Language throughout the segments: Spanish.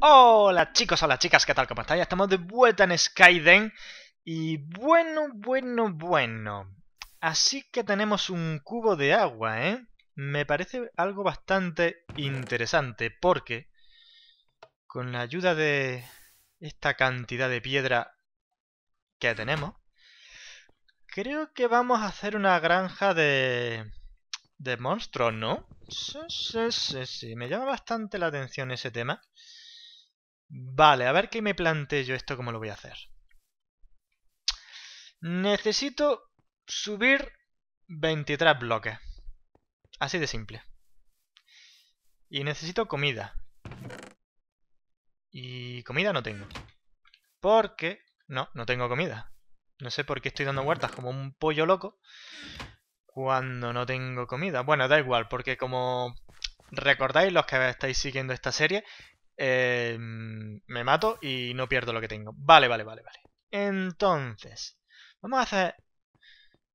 Hola chicos, hola chicas, ¿qué tal? ¿Cómo estáis? Estamos de vuelta en Skyden y bueno, bueno, bueno. Así que tenemos un cubo de agua, ¿eh? Me parece algo bastante interesante porque con la ayuda de esta cantidad de piedra que tenemos, creo que vamos a hacer una granja de... de monstruos, ¿no? Sí, sí, sí, sí. Me llama bastante la atención ese tema. Vale, a ver qué me planteo yo esto, cómo lo voy a hacer. Necesito subir 23 bloques. Así de simple. Y necesito comida. Y comida no tengo. Porque... No, no tengo comida. No sé por qué estoy dando huertas como un pollo loco cuando no tengo comida. Bueno, da igual, porque como recordáis los que estáis siguiendo esta serie, Em, me mato y no pierdo lo que tengo. Vale, vale, vale, vale. Entonces, vamos a hacer...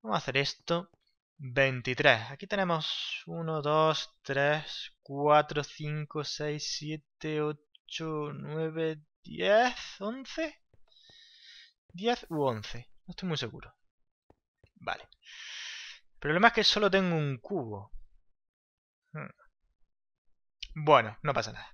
Vamos a hacer esto. 23. Aquí tenemos 1, 2, 3, 4, 5, 6, 7, 8, 9, 10, 11. 10 u 11. No estoy muy seguro. Vale. El problema es que solo tengo un cubo. Hmm. Bueno, no pasa nada.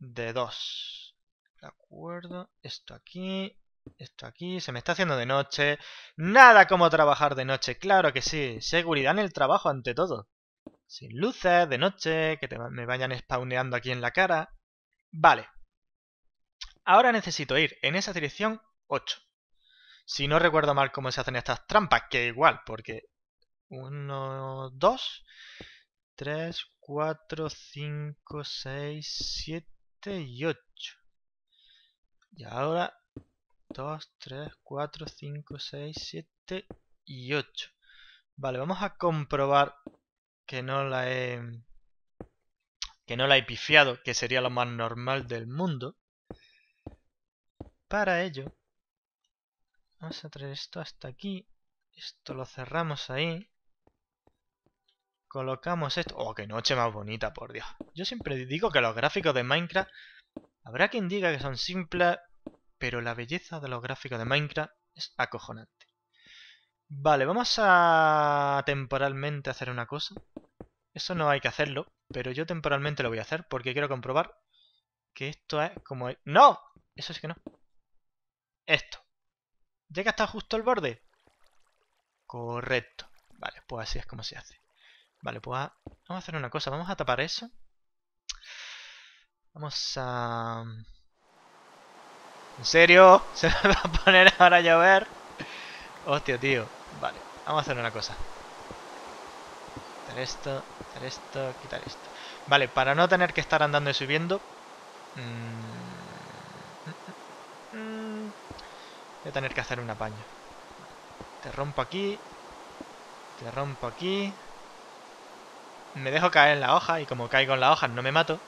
de 2. ¿De acuerdo? Esto aquí, esto aquí. Se me está haciendo de noche. Nada como trabajar de noche, claro que sí. Seguridad en el trabajo ante todo. Sin luces, de noche, que me vayan spawneando aquí en la cara. Vale. Ahora necesito ir en esa dirección 8. Si no recuerdo mal cómo se hacen estas trampas, que igual, porque 1, 2, 3, 4, 5, 6, 7, y 8 Y ahora 2, 3, 4, 5, 6, 7 y 8. Vale, vamos a comprobar que no la he que no la he pifiado, que sería lo más normal del mundo. Para ello, vamos a traer esto hasta aquí. Esto lo cerramos ahí. Colocamos esto. ¡Oh, qué noche más bonita, por Dios! Yo siempre digo que los gráficos de Minecraft... Habrá quien diga que son simples, pero la belleza de los gráficos de Minecraft es acojonante. Vale, vamos a temporalmente hacer una cosa. Eso no hay que hacerlo, pero yo temporalmente lo voy a hacer porque quiero comprobar que esto es como... ¡No! Eso es que no. Esto. ¿Llega hasta justo el borde? Correcto. Vale, pues así es como se hace. Vale, pues vamos a hacer una cosa. Vamos a tapar eso. Vamos a... ¿En serio? ¿Se me va a poner ahora a llover? Hostia, tío. Vale, vamos a hacer una cosa. Quitar esto, quitar esto, quitar esto. Vale, para no tener que estar andando y subiendo... Mm, mm, mm, voy a tener que hacer un apaño. Te rompo aquí. Te rompo aquí me dejo caer en la hoja y como caigo en la hoja no me mato.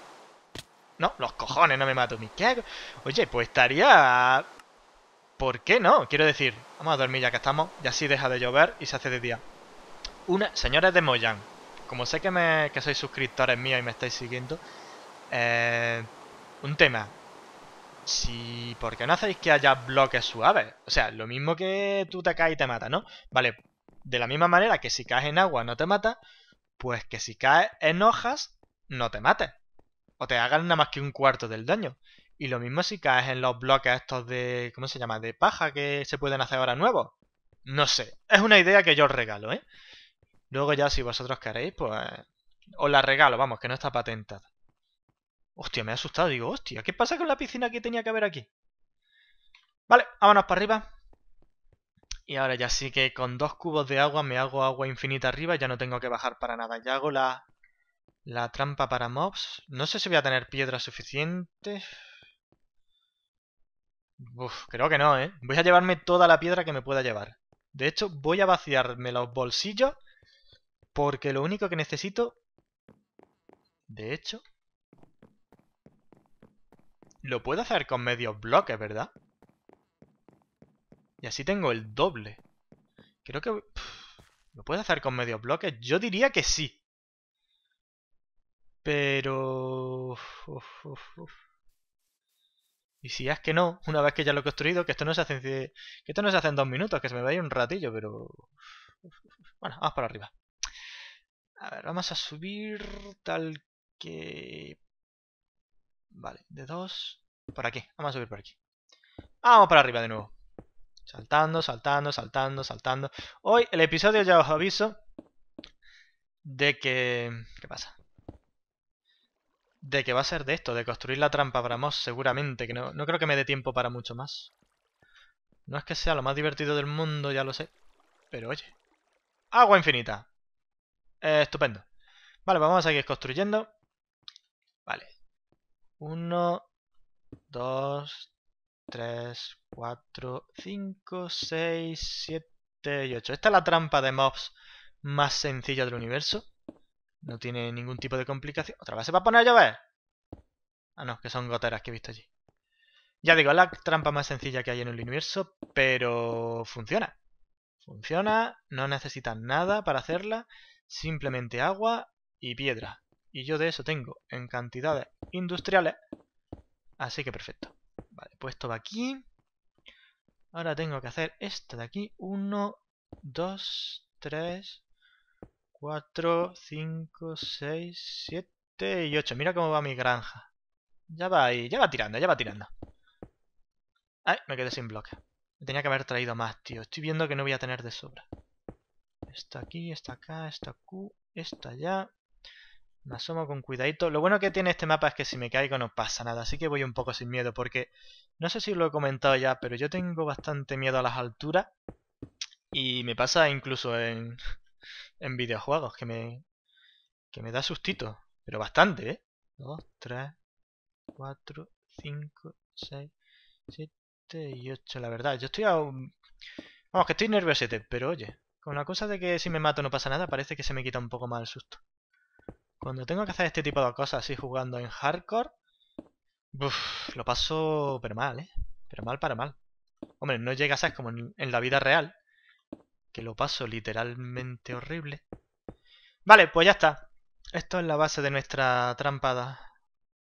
No, los cojones, no me mato. ¿Qué Oye, pues estaría... ¿Por qué no? Quiero decir, vamos a dormir ya que estamos y así deja de llover y se hace de día. Una, señores de Moyan, como sé que, me, que sois suscriptores míos y me estáis siguiendo, eh, un tema. Si, ¿Por qué no hacéis que haya bloques suaves? O sea, lo mismo que tú te caes y te mata ¿no? Vale, de la misma manera que si caes en agua no te mata, pues que si caes en hojas, no te mates. O te hagan nada más que un cuarto del daño. Y lo mismo si caes en los bloques estos de... ¿Cómo se llama? De paja que se pueden hacer ahora nuevos. No sé. Es una idea que yo os regalo, ¿eh? Luego ya si vosotros queréis, pues... Os la regalo, vamos, que no está patentada. Hostia, me he asustado. Digo, hostia, ¿qué pasa con la piscina que tenía que haber aquí? Vale, vámonos para arriba. Y ahora ya sí que con dos cubos de agua me hago agua infinita arriba, ya no tengo que bajar para nada. Ya hago la, la trampa para mobs. No sé si voy a tener piedra suficiente. creo que no, ¿eh? Voy a llevarme toda la piedra que me pueda llevar. De hecho, voy a vaciarme los bolsillos porque lo único que necesito... De hecho... Lo puedo hacer con medios bloques, ¿verdad? Y así tengo el doble. Creo que... ¿Lo puedes hacer con medio bloque? Yo diría que sí. Pero... Y si es que no, una vez que ya lo he construido, que esto no se hace en, que esto no hace dos minutos, que se me va a ir un ratillo, pero... Bueno, vamos para arriba. A ver, vamos a subir tal que... Vale, de dos... Por aquí, vamos a subir por aquí. Vamos para arriba de nuevo. Saltando, saltando, saltando, saltando. Hoy el episodio ya os aviso de que... ¿Qué pasa? De que va a ser de esto, de construir la trampa bramos seguramente, que no, no creo que me dé tiempo para mucho más. No es que sea lo más divertido del mundo, ya lo sé. Pero oye. Agua infinita. Eh, estupendo. Vale, pues vamos a seguir construyendo. Vale. Uno, dos, 3, 4, 5, 6, 7 y 8. Esta es la trampa de mobs más sencilla del universo. No tiene ningún tipo de complicación. ¿Otra vez se va a poner a llover? Ah, no, que son goteras que he visto allí. Ya digo, es la trampa más sencilla que hay en el universo, pero funciona. Funciona, no necesitas nada para hacerla, simplemente agua y piedra. Y yo de eso tengo en cantidades industriales, así que perfecto. Vale, pues esto va aquí. Ahora tengo que hacer esta de aquí. 1, 2, 3, 4, 5, 6, 7 y 8. Mira cómo va mi granja. Ya va ahí, ya va tirando, ya va tirando. Ay, me quedé sin bloque. Tenía que haber traído más, tío. Estoy viendo que no voy a tener de sobra. Esta aquí, esta acá, esta Q, esta allá. Me asomo con cuidadito. Lo bueno que tiene este mapa es que si me caigo no pasa nada, así que voy un poco sin miedo, porque no sé si lo he comentado ya, pero yo tengo bastante miedo a las alturas. Y me pasa incluso en, en videojuegos, que me, que me da sustito. Pero bastante, ¿eh? 2, 3, 4, 5, 6, 7 y 8. La verdad, yo estoy a... Un... Vamos, que estoy nerviosete, pero oye, con la cosa de que si me mato no pasa nada, parece que se me quita un poco más el susto. Cuando tengo que hacer este tipo de cosas así jugando en hardcore, lo paso pero mal, ¿eh? Pero mal para mal. Hombre, no llega a ser como en, la vida real, que lo paso literalmente horrible. Vale, pues ya está. Esto es la base de nuestra trampada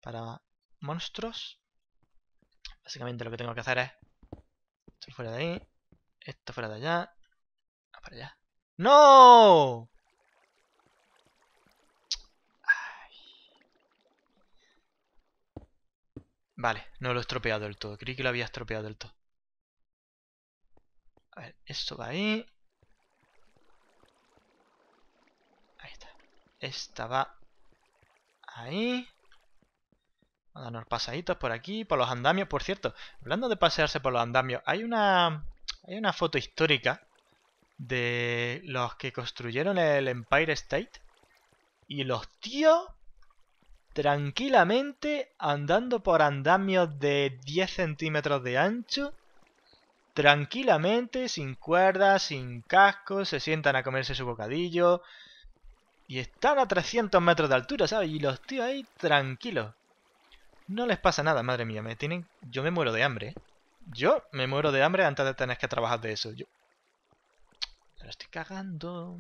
para monstruos. Básicamente lo que tengo que hacer es... Esto fuera de ahí, esto fuera de allá, para allá. ¡No! Vale, no lo he estropeado del todo. Creí que lo había estropeado del todo. A ver, esto va ahí. Ahí está. Esta va ahí. Vamos a darnos pasaditos por aquí, por los andamios. Por cierto, hablando de pasearse por los andamios, hay una, hay una foto histórica de los que construyeron el Empire State. Y los tíos tranquilamente andando por andamios de 10 centímetros de ancho, tranquilamente, sin cuerdas, sin cascos, se sientan a comerse su bocadillo y están a 300 metros de altura, ¿sabes? Y los tíos ahí tranquilos. No les pasa nada, madre mía, me tienen... Yo me muero de hambre. ¿eh? Yo me muero de hambre antes de tener que trabajar de eso. Yo... lo estoy cagando.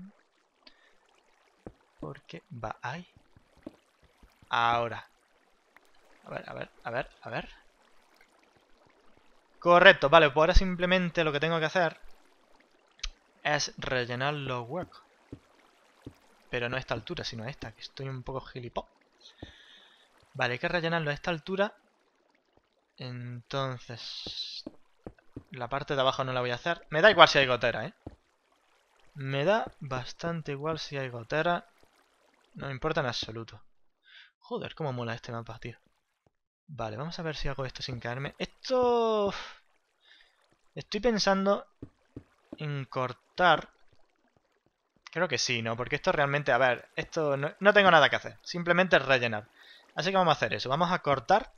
Porque va, ahí Ahora. A ver, a ver, a ver, a ver. Correcto, vale, pues ahora simplemente lo que tengo que hacer es rellenar los huecos. Pero no a esta altura, sino a esta, que estoy un poco gilipop. Vale, hay que rellenarlo a esta altura. Entonces... La parte de abajo no la voy a hacer. Me da igual si hay gotera, ¿eh? Me da bastante igual si hay gotera. No me importa en absoluto. Joder, cómo mola este mapa, tío. Vale, vamos a ver si hago esto sin caerme. Esto... Estoy pensando en cortar... Creo que sí, ¿no? Porque esto realmente... A ver, esto no, tengo nada que hacer. Simplemente rellenar. Así que vamos a hacer eso. Vamos a cortar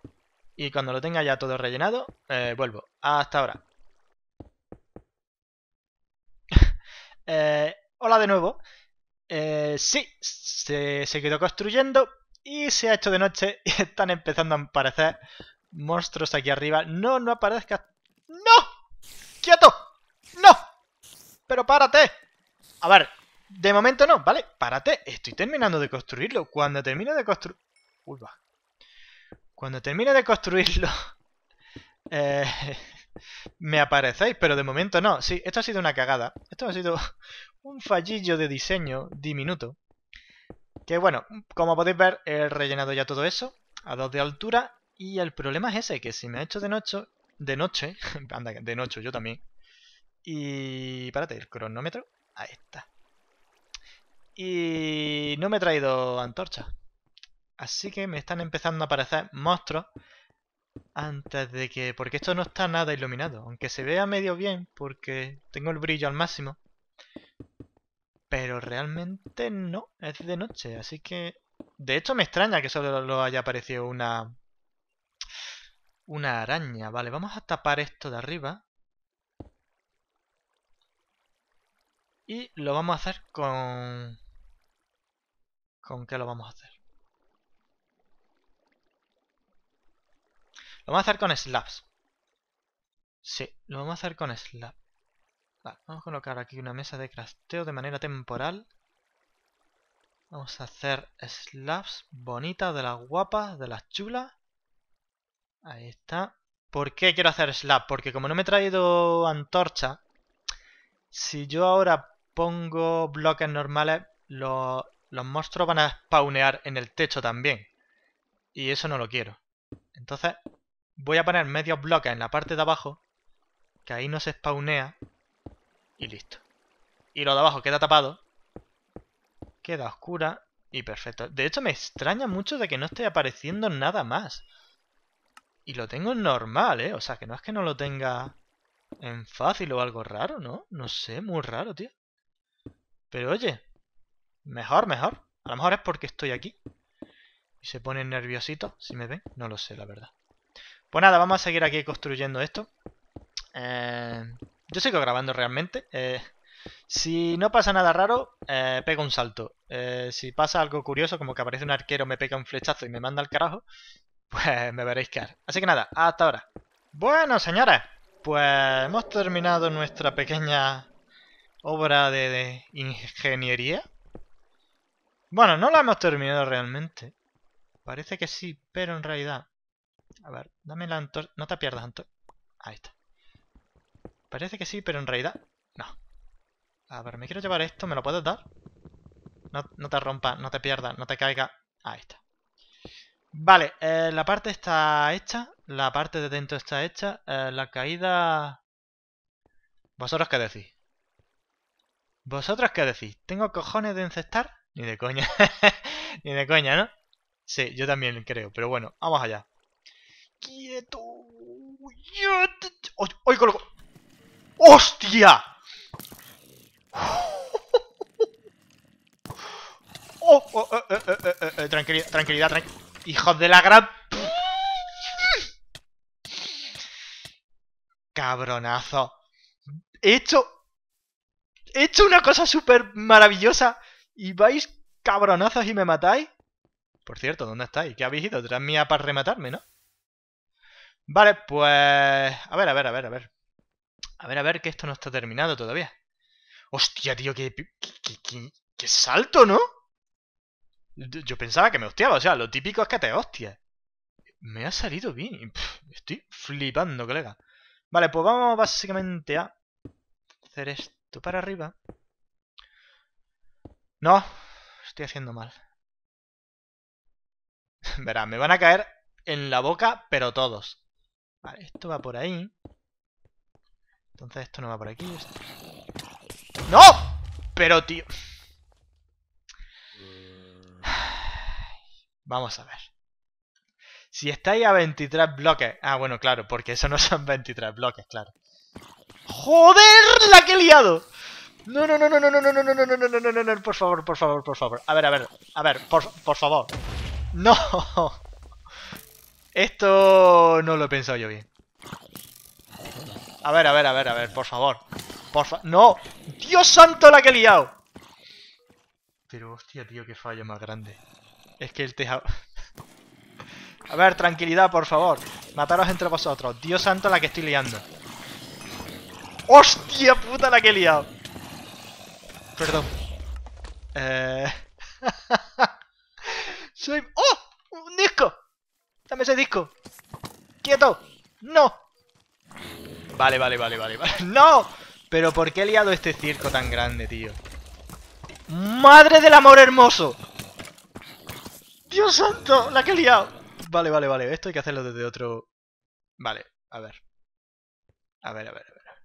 y cuando lo tenga ya todo rellenado, eh, vuelvo. Hasta ahora. Eh, hola de nuevo. Eh, sí, se, se, quedó construyendo, y se ha hecho de noche y están empezando a aparecer monstruos aquí arriba. ¡No, no aparezcas! ¡No! ¡Quieto! ¡No! ¡Pero párate! A ver, de momento no, ¿vale? Párate, estoy terminando de construirlo. Cuando termine de construir... Uy, va. Cuando termine de construirlo... Eh, me aparecéis, pero de momento no. Sí, esto ha sido una cagada. Esto ha sido un fallillo de diseño diminuto. Que bueno, como podéis ver, he rellenado ya todo eso a dos de altura. Y el problema es ese, que si me ha hecho de noche, de noche, anda, de noche yo también. Y párate, el cronómetro, ahí está. Y no me he traído antorcha. Así que me están empezando a aparecer monstruos antes de que... Porque esto no está nada iluminado. Aunque se vea medio bien, porque tengo el brillo al máximo. Pero realmente no, es de noche, así que... De hecho me extraña que solo lo haya aparecido una... Una araña. Vale, vamos a tapar esto de arriba. Y lo vamos a hacer con... ¿Con qué lo vamos a hacer? Lo vamos a hacer con slabs. Sí, lo vamos a hacer con slabs vamos a colocar aquí una mesa de crafteo de manera temporal. Vamos a hacer slabs bonitas, de las guapas, de las chulas. Ahí está. ¿Por qué quiero hacer slab? Porque como no me he traído antorcha, si yo ahora pongo bloques normales, los, los monstruos van a spawnear en el techo también. Y eso no lo quiero. Entonces voy a poner medios bloques en la parte de abajo, que ahí no se spawnea, y listo. Y lo de abajo queda tapado. Queda oscura. Y perfecto. De hecho, me extraña mucho de que no esté apareciendo nada más. Y lo tengo normal, ¿eh? O sea, que no es que no lo tenga en fácil o algo raro, ¿no? No sé, muy raro, tío. Pero oye, mejor, mejor. A lo mejor es porque estoy aquí. Y se pone nerviosito si me ven. No lo sé, la verdad. Pues nada, vamos a seguir aquí construyendo esto. Eh... Yo sigo grabando realmente. Eh, si no pasa nada raro, eh, pego un salto. Eh, si pasa algo curioso, como que aparece un arquero, me pega un flechazo y me manda al carajo, pues me veréis caer. Así que nada, hasta ahora. Bueno, señoras. pues hemos terminado nuestra pequeña obra de, ingeniería. Bueno, no la hemos terminado realmente. Parece que sí, pero en realidad... A ver, dame la antorcha... No te pierdas, antorcha. Ahí está. Parece que sí, pero en realidad no. A ver, me quiero llevar esto, ¿me lo puedes dar? No, te rompa, no te pierda, no te caiga. Ah, ahí está. Vale, eh, la parte está hecha, la parte de dentro está hecha, eh, la caída... ¿Vosotros qué decís? ¿Vosotros qué decís? ¿Tengo cojones de encestar? Ni de coña, ni de coña, ¿no? Sí, yo también creo, pero bueno, vamos allá. ¡Quieto! ¡Hoy, ¡Hostia! Oh, oh, oh, tranquilidad, tranquilidad, Hijos de la gran... Cabronazo. He hecho... He hecho una cosa súper maravillosa y vais cabronazos y me matáis. Por cierto, ¿dónde estáis? ¿Qué habéis ido? Tras mía para rematarme, ¿no? Vale, pues... A ver, a ver, a ver, a ver. A ver, a ver, que esto no está terminado todavía. Hostia, tío, qué, salto, ¿no? Yo pensaba que me hostiaba, o sea, lo típico es que te hostias. Me ha salido bien. estoy flipando, colega. Vale, pues vamos básicamente a hacer esto para arriba. No, estoy haciendo mal. Verá, me van a caer en la boca, pero todos. Vale, esto va por ahí. Entonces esto no va por aquí. ¡No! Pero, tío... Vamos a ver. Si estáis a 23 bloques... Ah, bueno, claro, porque eso no son 23 bloques, claro. ¡Joder! ¡La que he liado! No, no, no, no, no, no, no, no, no, no, no, no, no, no, no, por favor, por favor, por favor. A ver, a ver, a ver, por, por favor. ¡No! Esto no lo he pensado yo bien. A ver, a ver, a ver, a ver, por favor. Por ¡No! ¡Dios santo la que he liado! Pero hostia, tío, qué fallo más grande. Es que el tejado... a ver, tranquilidad, por favor. Mataros entre vosotros. Dios santo la que estoy liando. ¡Hostia puta la que he liado! Perdón. Eh... Soy... ¡Oh! ¡Un disco! Dame ese disco. ¡Quieto! ¡No! Vale, vale, vale, vale, vale. ¡No! Pero ¿por qué he liado este circo tan grande, tío? ¡Madre del amor hermoso! ¡Dios santo! ¡La que he liado! Vale, vale, vale. Esto hay que hacerlo desde otro... Vale, a ver. A ver, a ver, a ver.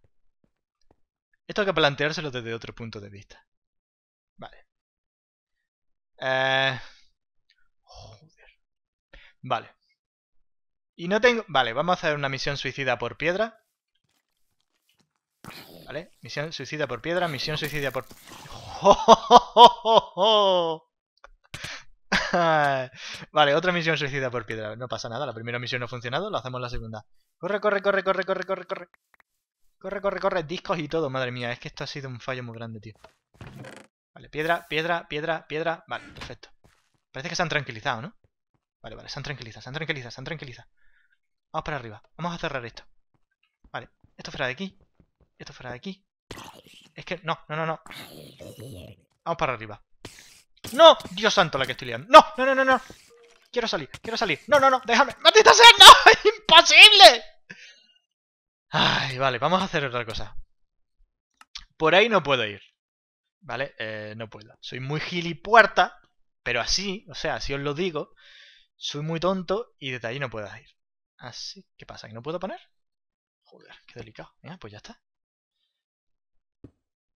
Esto hay que planteárselo desde otro punto de vista. Vale. Eh... Joder. Vale. Y no tengo... Vale, vamos a hacer una misión suicida por piedra. ¿Vale? Misión suicida por piedra, misión suicida por... vale, otra misión suicida por piedra. No pasa nada, la primera misión no ha funcionado, la hacemos la segunda. Corre, corre, corre, corre, corre, corre, corre. Corre, corre, corre, discos y todo, madre mía. Es que esto ha sido un fallo muy grande, tío. Vale, piedra, piedra, piedra, piedra. Vale, perfecto. Parece que se han tranquilizado, ¿no? Vale, vale, se han tranquilizado, se han tranquilizado, se han tranquilizado. Vamos para arriba. Vamos a cerrar esto. Vale, esto fuera de aquí. Esto fuera de aquí. Es que... No, no, no, no. Vamos para arriba. ¡No! Dios santo la que estoy liando. ¡No, no, no, no, no! Quiero salir, quiero salir. ¡No, no, no! ¡Déjame! ¡Maldita sea! ¡No! imposible! Ay, vale. Vamos a hacer otra cosa. Por ahí no puedo ir. ¿Vale? Eh, no puedo. Soy muy gilipuerta. Pero así, o sea, si os lo digo, soy muy tonto y desde ahí no puedo ir. Así, ¿qué pasa? ¿Que no puedo poner? Joder, qué delicado. Mira, pues ya está.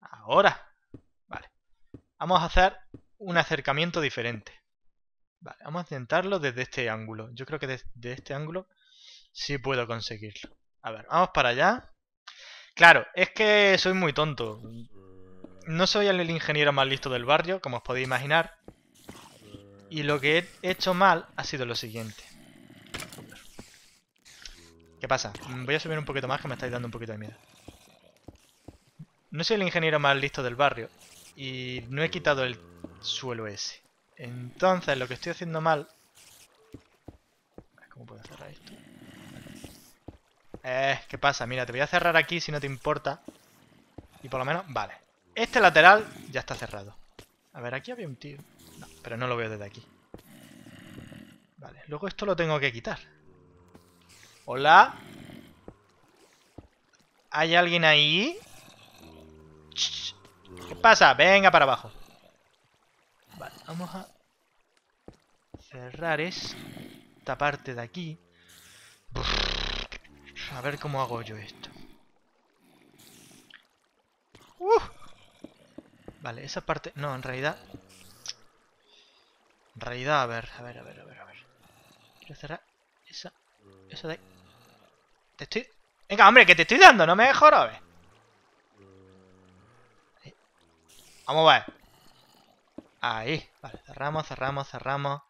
Ahora. Vale. Vamos a hacer un acercamiento diferente. Vale, vamos a intentarlo desde este ángulo. Yo creo que desde este ángulo sí puedo conseguirlo. A ver, vamos para allá. Claro, es que soy muy tonto. No soy el ingeniero más listo del barrio, como os podéis imaginar. Y lo que he hecho mal ha sido lo siguiente. ¿Qué pasa? Voy a subir un poquito más que me estáis dando un poquito de miedo. No soy el ingeniero más listo del barrio y no he quitado el suelo ese. Entonces lo que estoy haciendo mal... ¿Cómo puedo cerrar esto? Eh, ¿qué pasa? Mira, te voy a cerrar aquí si no te importa. Y por lo menos... Vale. Este lateral ya está cerrado. A ver, aquí había un tío. No, pero no lo veo desde aquí. Vale, luego esto lo tengo que quitar. Hola. ¿Hay alguien ahí? ¿Qué pasa? Venga para abajo. Vale, vamos a cerrar esta parte de aquí. A ver cómo hago yo esto. Vale, esa parte... No, en realidad... En realidad, a ver, a ver, a ver, a ver, a Quiero cerrar esa... Esa de... Te estoy... Venga, hombre, que te estoy dando, no me ver. Vamos a ver. Ahí. Vale, cerramos, cerramos, cerramos.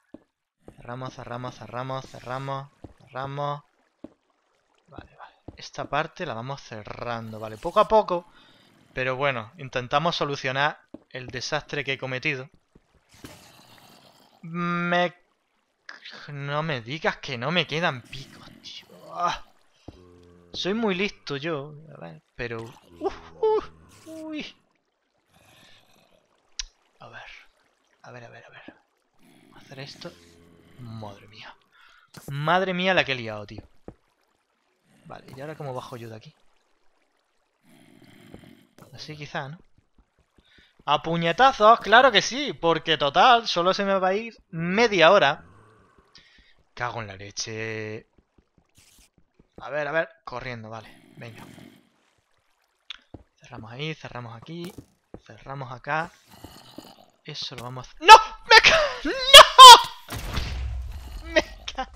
Cerramos, cerramos, cerramos, cerramos, cerramos. Vale, vale. Esta parte la vamos cerrando, vale. Poco a poco. Pero bueno, intentamos solucionar el desastre que he cometido. Me... No me digas que no me quedan picos, tío. Ah. Soy muy listo yo, pero... uy. A ver, a ver, a ver. Hacer esto. Madre mía. Madre mía la que he liado, tío. Vale, ¿y ahora cómo bajo yo de aquí? Así quizá, ¿no? ¡A puñetazos! ¡Claro que sí! Porque total, solo se me va a ir media hora. Cago en la leche. A ver, a ver. Corriendo, vale. Venga. Cerramos ahí, cerramos aquí. Cerramos acá. Eso lo vamos a hacer. ¡No! ¡Me ca... ¡No! ¡Me ca...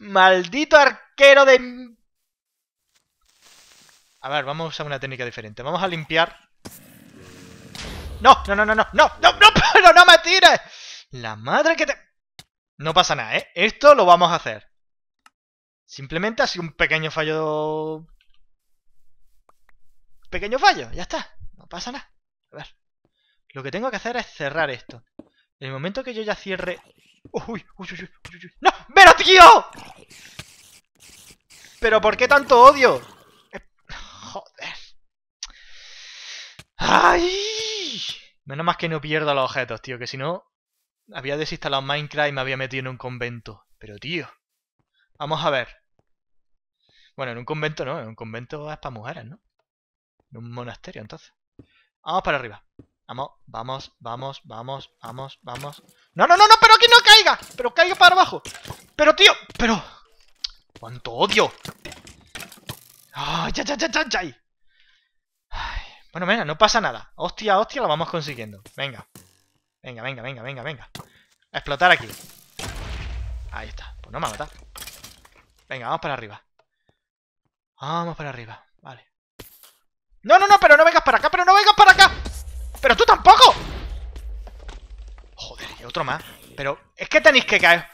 ¡Maldito arquero de... A ver, vamos a usar una técnica diferente. Vamos a limpiar. ¡No! ¡No, no, no, no! ¡No, no, no! ¡Pero no me tires! ¡La madre que te...! No pasa nada, ¿eh? Esto lo vamos a hacer. Simplemente así un pequeño fallo... Pequeño fallo, ya está. No pasa nada. A ver. Lo que tengo que hacer es cerrar esto. En el momento que yo ya cierre... ¡Uy! ¡Uy, uy, uy, uy! uy ¡Pero, tío! ¿Pero por qué tanto odio? Eh, joder. ¡Ay! Menos más que no pierda los objetos, tío. Que si no... Había desinstalado Minecraft y me había metido en un convento. Pero, tío... Vamos a ver. Bueno, en un convento no. En un convento es para mujeres, ¿no? En un monasterio, entonces. Vamos para arriba. Vamos, vamos, vamos, vamos, vamos, vamos. ¡No, no, no, no! ¡Pero aquí no caiga! ¡Pero caiga para abajo! ¡Pero, tío! ¡Pero! ¡Cuánto odio! ¡Ay, ay, ay, ay, ay! Bueno, venga, no pasa nada. Hostia, hostia, lo vamos consiguiendo. Venga. Venga, venga, venga, venga, venga. A explotar aquí. Ahí está. Pues no me ha matado Venga, vamos para arriba. Vamos para arriba. Vale. No, no, no, pero no vengas para acá, pero no vengas para acá. ¡Pero tú tampoco! Joder, y otro más. Pero es que tenéis que caer...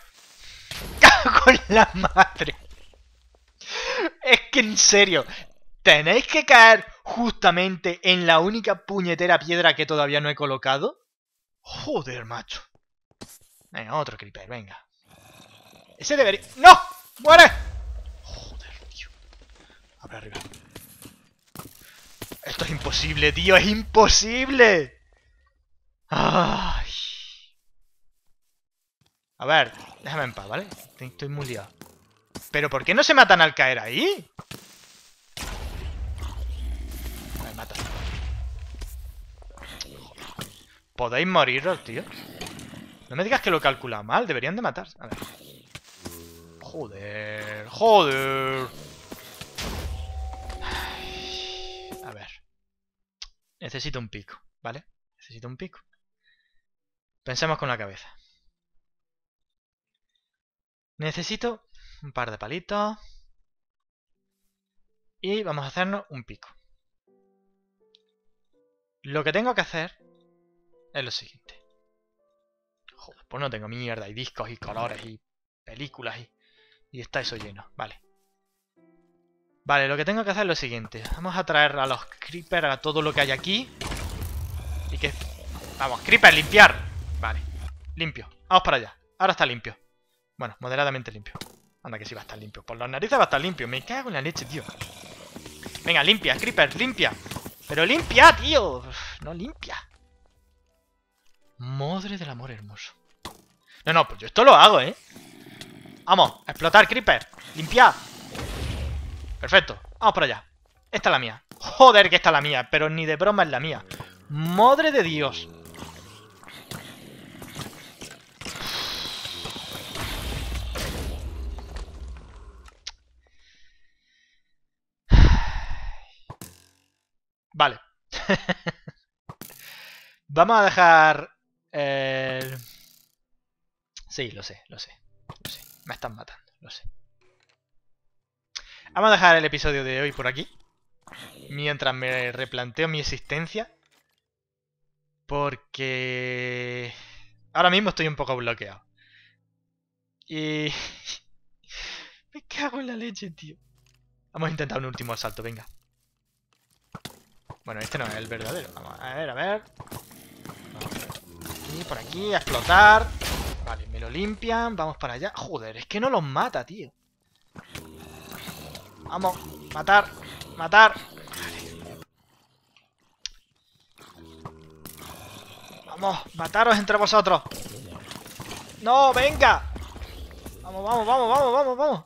¡Con la madre! Es que en serio, tenéis que caer justamente en la única puñetera piedra que todavía no he colocado. Joder, macho. Venga, otro creeper, venga. Ese debería... ¡No! ¡Muere! Joder, tío. Abre arriba. Esto es imposible, tío, es imposible. A ver, déjame en paz, ¿vale? Estoy muy liado. ¿Pero por qué no se matan al caer ahí? Me matan. ¿Podéis moriros, tío? No me digas que lo he calculado mal. Deberían de matar. A ver. Joder, joder. necesito un pico, ¿vale? Necesito un pico. Pensemos con la cabeza. Necesito un par de palitos. Y vamos a hacernos un pico. Lo que tengo que hacer es lo siguiente. Joder, pues no tengo mierda y discos y colores y películas y, y está eso lleno. Vale. Vale, lo que tengo que hacer es lo siguiente. Vamos a traer a los creepers a todo lo que hay aquí. Y que... Vamos, creeper, limpiar. Vale, limpio. Vamos para allá. Ahora está limpio. Bueno, moderadamente limpio. Anda, que sí va a estar limpio. Por las narices va a estar limpio. Me cago en la leche, tío. Venga, limpia, creeper, limpia. Pero limpia, tío. No limpia. Madre del amor hermoso. No, no, pues yo esto lo hago, ¿eh? Vamos, explotar, creeper. Limpia Perfecto, vamos para allá. Esta es la mía. Joder que esta es la mía, pero ni de broma es la mía. ¡Madre de Dios! Vale. Vamos a dejar... Eh, sí, lo sé, lo sé, lo sé. Me están matando, lo sé. Vamos a dejar el episodio de hoy por aquí. Mientras me replanteo mi existencia. Porque... Ahora mismo estoy un poco bloqueado. Y... me cago en la leche, tío. Vamos a intentar un último asalto, venga. Bueno, este no es el verdadero. a ver, a ver. Aquí, por aquí, a explotar. Vale, me lo limpian. Vamos para allá. Joder, es que no los mata, tío. Vamos. Matar. Matar. Vamos. Mataros entre vosotros. No, venga. Vamos, vamos, vamos, vamos, vamos, vamos.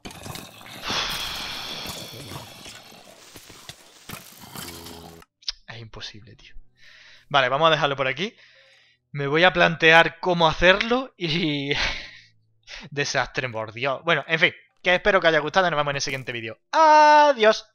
Es imposible, tío. Vale, vamos a dejarlo por aquí. Me voy a plantear cómo hacerlo y... Desastre, por Bueno, en fin que espero que haya gustado y nos vemos en el siguiente vídeo. ¡Adiós!